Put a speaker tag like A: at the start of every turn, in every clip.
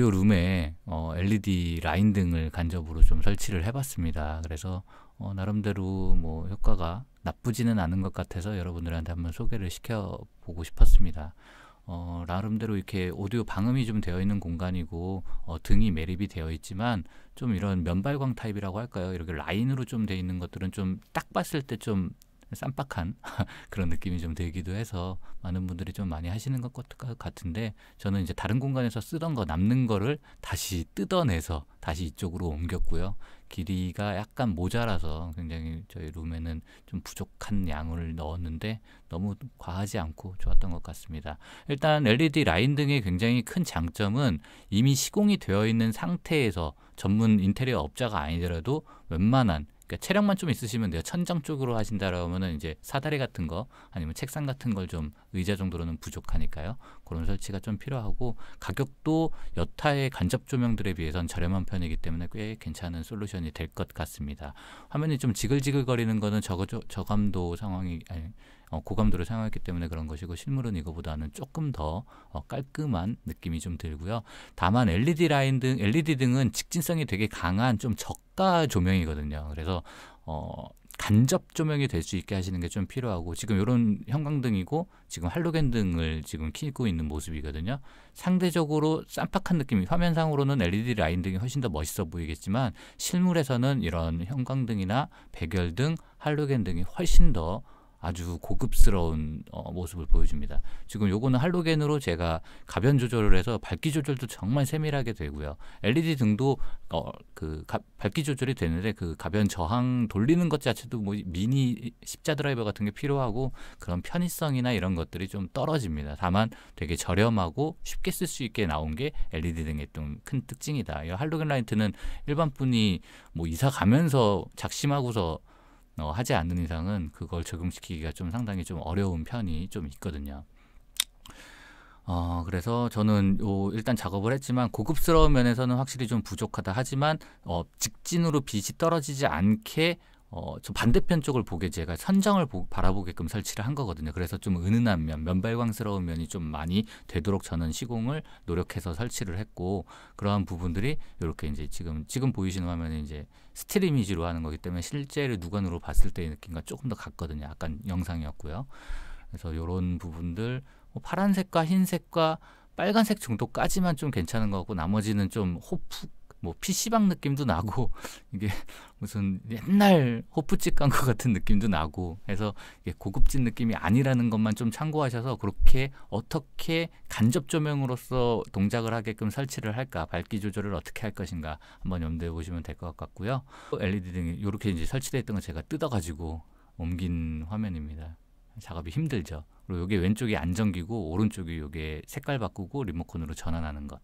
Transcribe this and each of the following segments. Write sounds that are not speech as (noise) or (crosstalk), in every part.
A: 이 룸에 어, LED 라인 등을 간접으로 좀 설치를 해봤습니다. 그래서 어, 나름대로 뭐 효과가 나쁘지는 않은 것 같아서 여러분들한테 한번 소개를 시켜보고 싶었습니다. 어, 나름대로 이렇게 오디오 방음이 좀 되어 있는 공간이고 어, 등이 매립이 되어 있지만 좀 이런 면발광 타입이라고 할까요? 이렇게 라인으로 좀 되어 있는 것들은 좀 딱 봤을 때좀 쌈박한 (laughs) 그런 느낌이 좀 들기도 해서 많은 분들이 좀 많이 하시는 것 같은데 저는 이제 다른 공간에서 쓰던 거 남는 거를 다시 뜯어내서 다시 이쪽으로 옮겼고요. 길이가 약간 모자라서 굉장히 저희 룸에는 좀 부족한 양을 넣었는데 너무 과하지 않고 좋았던 것 같습니다. 일단 LED 라인 등의 굉장히 큰 장점은 이미 시공이 되어 있는 상태에서 전문 인테리어 업자가 아니더라도 웬만한 그러니까 체력만 좀 있으시면 돼요. 천장 쪽으로 하신다라면은 이제 사다리 같은 거 아니면 책상 같은 걸 좀 의자 정도로는 부족하니까요. 그런 설치가 좀 필요하고 가격도 여타의 간접 조명들에 비해선 저렴한 편이기 때문에 꽤 괜찮은 솔루션이 될 것 같습니다. 화면이 좀 지글지글거리는 거는 저거 저감도 상황이 아니, 어, 고감도를 사용했기 때문에 그런 것이고 실물은 이거보다는 조금 더 어, 깔끔한 느낌이 좀 들고요. 다만 LED 라인 등 LED 등은 직진성이 되게 강한 좀 저가 조명이거든요. 그래서 어, 간접 조명이 될 수 있게 하시는 게 좀 필요하고 지금 이런 형광등이고 지금 할로겐 등을 지금 켜고 있는 모습이거든요. 상대적으로 쌈박한 느낌이 화면상으로는 LED 라인 등이 훨씬 더 멋있어 보이겠지만 실물에서는 이런 형광등이나 백열등, 할로겐 등이 훨씬 더 아주 고급스러운 어, 모습을 보여줍니다. 지금 요거는 할로겐으로 제가 가변 조절을 해서 밝기 조절도 정말 세밀하게 되고요. LED 등도 어, 그 가, 밝기 조절이 되는데 그 가변 저항 돌리는 것 자체도 뭐 미니 십자 드라이버 같은 게 필요하고 그런 편의성이나 이런 것들이 좀 떨어집니다. 다만 되게 저렴하고 쉽게 쓸 수 있게 나온 게 LED 등의 좀큰 특징이다. 이 할로겐 라이트는 일반 분이 뭐 이사 가면서 작심하고서 어, 하지 않는 이상은 그걸 적용시키기가 좀 상당히 좀 어려운 편이 좀 있거든요. 어, 그래서 저는 요 일단 작업을 했지만 고급스러운 면에서는 확실히 좀 부족하다 하지만 어, 직진으로 빛이 떨어지지 않게 어, 저 반대편 쪽을 보게 제가 선장을 보, 바라보게끔 설치를 한 거거든요. 그래서 좀 은은한 면, 면발광스러운 면이 좀 많이 되도록 저는 시공을 노력해서 설치를 했고 그러한 부분들이 이렇게 이제 지금 지금 보이시는 화면에 이제 스틸 이미지로 하는 거기 때문에 실제를 누관으로 봤을 때의 느낌과 조금 더 같거든요. 약간 영상이었고요. 그래서 이런 부분들 뭐 파란색과 흰색과 빨간색 정도까지만 좀 괜찮은 것 같고 나머지는 좀 호프 뭐 PC방 느낌도 나고 (laughs) 이게 무슨 옛날 호프집 간 것 같은 느낌도 나고 해서 고급진 느낌이 아니라는 것만 좀 참고하셔서 그렇게 어떻게 간접 조명으로서 동작을 하게끔 설치를 할까 밝기 조절을 어떻게 할 것인가 한번 염두에 보시면 될 것 같고요 LED 등이 이렇게 이제 설치되어 있던 걸 제가 뜯어가지고 옮긴 화면입니다 작업이 힘들죠 그리고 이게 왼쪽이 안정기고 오른쪽이 이게 색깔 바꾸고 리모컨으로 전환하는 것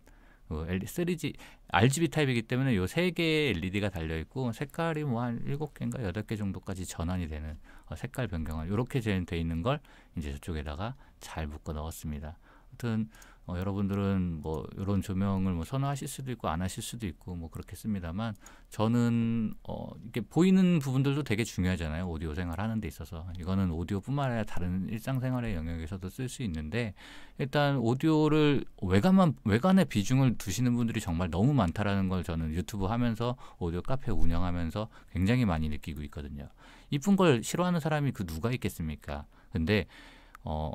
A: 어, LCD, RGB 타입이기 때문에 요 세 개의 LED가 달려 있고 색깔이 뭐 한 일곱 개인가 여덟 개 정도까지 전환이 되는 어, 색깔 변경을 이렇게 되어 있는 걸 이제 저쪽에다가 잘 묶어 넣었습니다. 아무튼 어, 여러분들은 뭐 이런 조명을 뭐 선호하실 수도 있고 안 하실 수도 있고 뭐 그렇겠습니다만 저는 어, 이렇게 보이는 부분들도 되게 중요하잖아요 오디오 생활하는 데 있어서 이거는 오디오뿐만 아니라 다른 일상생활의 영역에서도 쓸 수 있는데 일단 오디오를 외관만 외관에 비중을 두시는 분들이 정말 너무 많다라는 걸 저는 유튜브 하면서 오디오 카페 운영하면서 굉장히 많이 느끼고 있거든요 이쁜 걸 싫어하는 사람이 그 누가 있겠습니까 근데 어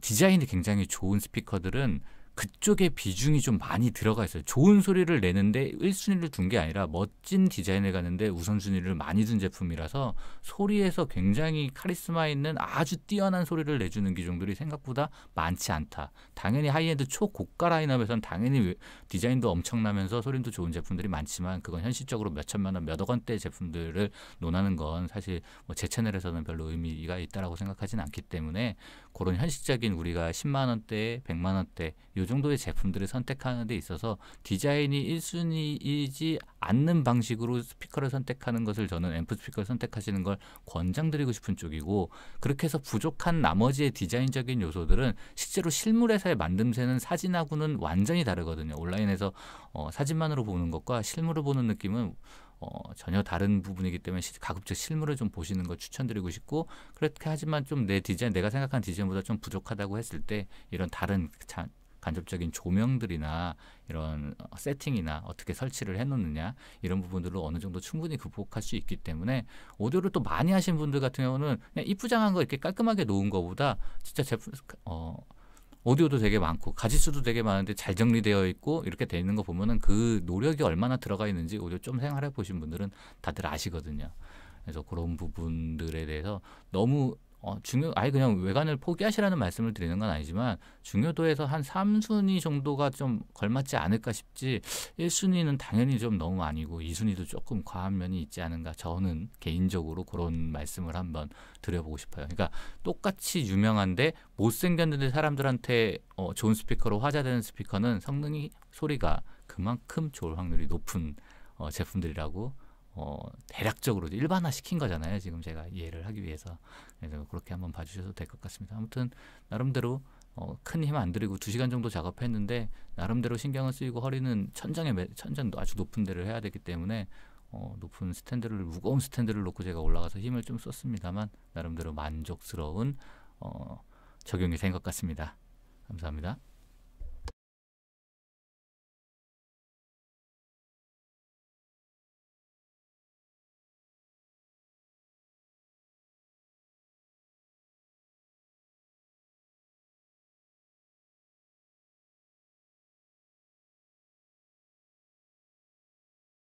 A: 디자인이 굉장히 좋은 스피커들은 그쪽에 비중이 좀 많이 들어가 있어요. 좋은 소리를 내는데 1순위를 둔 게 아니라 멋진 디자인을 가는데 우선순위를 많이 둔 제품이라서 소리에서 굉장히 카리스마 있는 아주 뛰어난 소리를 내주는 기종들이 생각보다 많지 않다. 당연히 하이엔드 초고가 라인업에선 당연히 디자인도 엄청나면서 소리도 좋은 제품들이 많지만 그건 현실적으로 몇천만 원, 몇억 원대 제품들을 논하는 건 사실 뭐제 채널에서는 별로 의미가 있다라고 생각하진 않기 때문에 그런 현실적인 우리가 10만 원대, 100만 원대 요요 정도의 제품들을 선택하는 데 있어서 디자인이 1순위이지 않는 방식으로 스피커를 선택하는 것을 저는 앰프 스피커를 선택하시는 걸 권장드리고 싶은 쪽이고 그렇게 해서 부족한 나머지의 디자인적인 요소들은 실제로 실물에서의 만듦새는 사진하고는 완전히 다르거든요. 온라인에서 어, 사진만으로 보는 것과 실물을 보는 느낌은 어, 전혀 다른 부분이기 때문에 가급적 실물을 좀 보시는 걸 추천드리고 싶고 그렇게 하지만 좀 내 디자인 내가 생각한 디자인보다 좀 부족하다고 했을 때 이런 다른 간접적인 조명들이나 이런 세팅이나 어떻게 설치를 해놓느냐 이런 부분들로 어느 정도 충분히 극복할 수 있기 때문에 오디오를 또 많이 하신 분들 같은 경우는 그냥 이쁘장한 거 이렇게 깔끔하게 놓은 거보다 진짜 제품 어 오디오도 되게 많고 가짓수도 되게 많은데 잘 정리되어 있고 이렇게 돼 있는 거 보면은 그 노력이 얼마나 들어가 있는지 오디오좀 생활해 보신 분들은 다들 아시거든요. 그래서 그런 부분들에 대해서 너무 어, 중요 아예 그냥 외관을 포기하시라는 말씀을 드리는 건 아니지만 중요도에서 한 3순위 정도가 좀 걸맞지 않을까 싶지 1순위는 당연히 좀 너무 아니고 2순위도 조금 과한 면이 있지 않은가 저는 개인적으로 그런 말씀을 한번 드려보고 싶어요. 그러니까 똑같이 유명한데 못생겼는데 사람들한테 어, 좋은 스피커로 화제되는 스피커는 성능이 소리가 그만큼 좋을 확률이 높은 어, 제품들이라고 어, 대략적으로 일반화 시킨 거잖아요. 지금 제가 이해를 하기 위해서. 그래서 그렇게 한번 봐주셔도 될 것 같습니다. 아무튼, 나름대로 어, 큰힘안 들이고 두시간 정도 작업했는데, 나름대로 신경을 쓰이고 허리는 천장에, 매, 천장 아주 높은 데를 해야 되기 때문에, 어, 높은 스탠드를, 무거운 스탠드를 놓고 제가 올라가서 힘을 좀 썼습니다만, 나름대로 만족스러운, 어, 적용이 된 것 같습니다. 감사합니다.